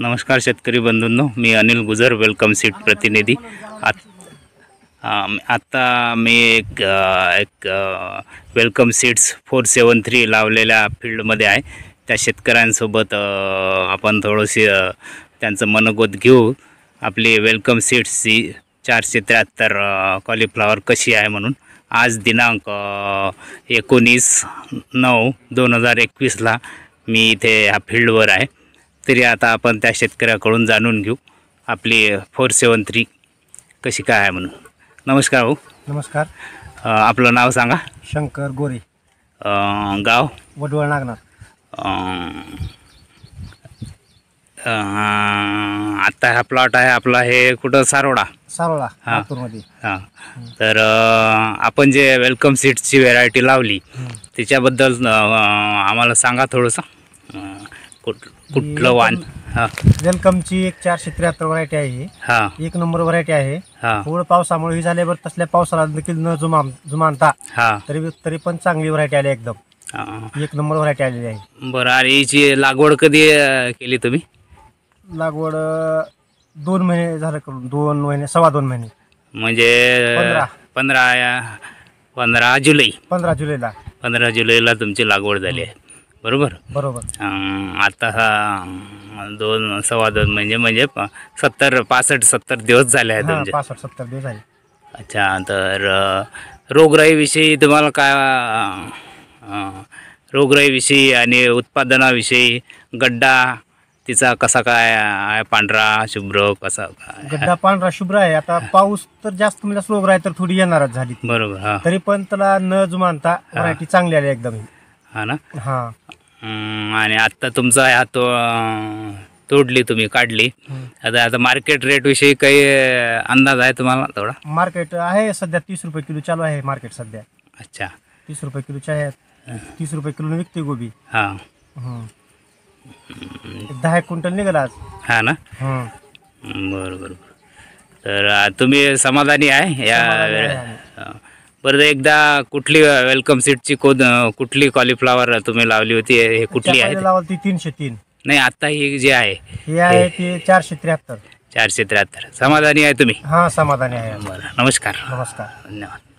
नमस्कार शेतकरी बंधूंनो मी अनिल गुजर वेलकम सीट प्रतिनिधी आत आत्ता मी एक एक Welcome seeds four seven three लावलेल्या फील्डमध्ये आहे त्या शेतकऱ्यांसोबत आपण थोडंशी त्यांचं मनगोत घेऊ आपली वेलकम सीट्सची चारशे त्र्याहत्तर कॉलीफ्लावर कशी आहे म्हणून आज दिनांक एकोणीस नऊ दोन हजार एकवीसला मी इथे ह्या फील्डवर आहे तरी आता आपण त्या शेतकऱ्याकडून जाणून घेऊ आपली फोर सेवन थ्री कशी काय आहे म्हणून नमस्कार भाऊ नमस्कार आपलं नाव सांगा शंकर गोरे गाव वडवळ नागनाथ आता हा प्लॉट आहे आपला हे कुठं सारोडा सारोडा हां तर आपण जे वेलकम सीटची व्हेरायटी लावली त्याच्याबद्दल आम्हाला सांगा थोडंसं कुठ कुठलं वाण हा वेलकमची एक चारशे त्र्याहत्तर व्हरायटी आहे हा एक नंबर व्हरायटी आहे हा पावसामुळे ही झाल्यावर तसल्या पावसाला देखील न जुमा जुमानता हा तरी तरी पण चांगली व्हरायटी आली एकदम एक नंबर व्हरायटी आलेली आहे बरं आणि हिची लागवड कधी केली तुम्ही लागवड दोन महिने झालं करून दोन महिने सव्वा दोन महिने म्हणजे पंधरा पंधरा जुलै पंधरा जुलैला पंधरा जुलैला तुमची लागवड झाली आहे बरोबर बरोबर आता हा दोन सव्वा दोन म्हणजे म्हणजे सत्तर पासष्ट सत्तर दिवस झाले आहेत सत्तर दिवस झाले अच्छा तर रोगराईविषयी तुम्हाला काय रोगराईविषयी आणि उत्पादनाविषयी गड्डा तिचा कसा काय आहे पांढरा शुभ्र कसा काय गड्डा पांढरा शुभ्र आहे आता पाऊस तर जास्त म्हणजे स्लोग तर थोडी येणारच झाली बरोबर तरी पण त्याला न जुमानता मराठी चांगली आली एकदम हा ना आणि आता तुमचा हा तो तोडली तुम्ही काढली आता आता मार्केट रेट विषयी काही अंदाज आहे तुम्हाला थोडा मार्केट आहे सध्या तीस रुपये किलो चालू आहे मार्केट सध्या अच्छा तीस रुपये किलो आहेत तीस रुपये किलो विकते गोबी हां दहा एक क्विंटल निघाला आज हा ना बरं बरं तर तुम्ही समाधानी आहे या वेळे- बरं एकदा कुठली वेलकम सीटची ची कुठली कॉलीफ्लॉवर तुम्ही लावली होती हे कुठली आहे तीनशे तीन नाही आता ही जी आहे हे आहे ती चारशे त्र्याहत्तर चारशे त्र्याहत्तर समाधानी आहे तुम्ही हा समाधानी आहे बरं नमस्कार नमस्कार धन्यवाद